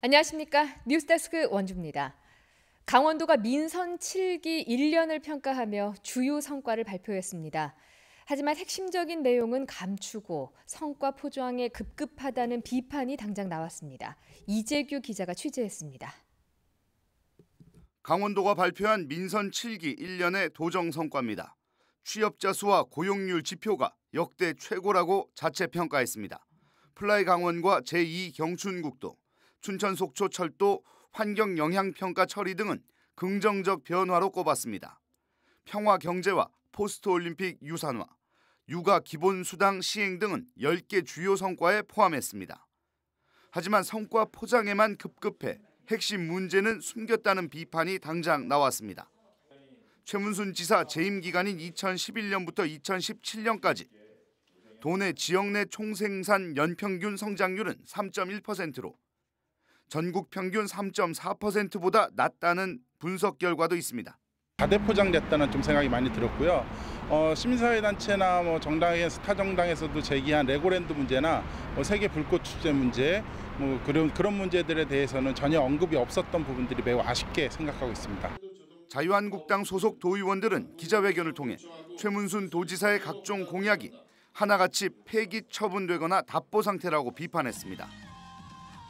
안녕하십니까 뉴스데스크 원주입니다. 강원도가 민선 7기 1년을 평가하며 주요 성과를 발표했습니다. 하지만 핵심적인 내용은 감추고 성과 포장에 급급하다는 비판이 당장 나왔습니다. 이재규 기자가 취재했습니다. 강원도가 발표한 민선 7기 1년의 도정 성과입니다. 취업자 수와 고용률 지표가 역대 최고라고 자체 평가했습니다. 플라이 강원과 제2 경춘국도 춘천 속초 철도 환경 영향 평가 처리 등은 긍정적 변화로 꼽았습니다. 평화 경제와 포스트 올림픽 유산화, 육아 기본 수당 시행 등은 10개 주요 성과에 포함했습니다. 하지만 성과 포장에만 급급해 핵심 문제는 숨겼다는 비판이 당장 나왔습니다. 최문순 지사 재임 기간인 2011년부터 2017년까지 도내 지역 내 총생산 연평균 성장률은 3.1%로 전국 평균 3.4%보다 낮다는 분석 결과도 있습니다. 과대포장됐다는 좀 생각이 많이 들었고요. 어, 시민사회단체나 뭐 정당의 스타 정당에서도 제기한 레고랜드 문제나 뭐 세계 불꽃 축제 문제 뭐 그런 그런 문제들에 대해서는 전혀 언급이 없었던 부분들이 매우 아쉽게 생각하고 있습니다. 자유한국당 소속 도의원들은 기자회견을 통해 최문순 도지사의 각종 공약이 하나같이 폐기 처분되거나 답보 상태라고 비판했습니다.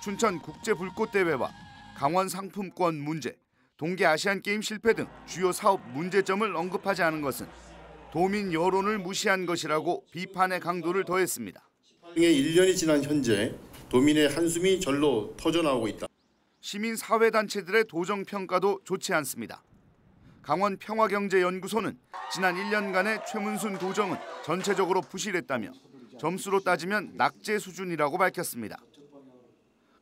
춘천 국제 불꽃 대회와 강원 상품권 문제, 동계 아시안 게임 실패 등 주요 사업 문제점을 언급하지 않은 것은 도민 여론을 무시한 것이라고 비판의 강도를 더했습니다. 1년이 지난 현재 도민의 한숨이 절로 터져나오고 있다. 시민사회단체들의 도정평가도 좋지 않습니다. 강원평화경제연구소는 지난 1년간의 최문순 도정은 전체적으로 부실했다며 점수로 따지면 낙제 수준이라고 밝혔습니다.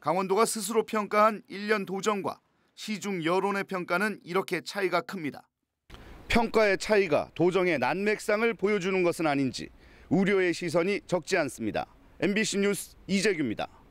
강원도가 스스로 평가한 1년 도전과 시중 여론의 평가는 이렇게 차이가 큽니다. 평가의 차이가 도정의 난맥상을 보여주는 것은 아닌지 우려의 시선이 적지 않습니다. MBC 뉴스 이재규입니다.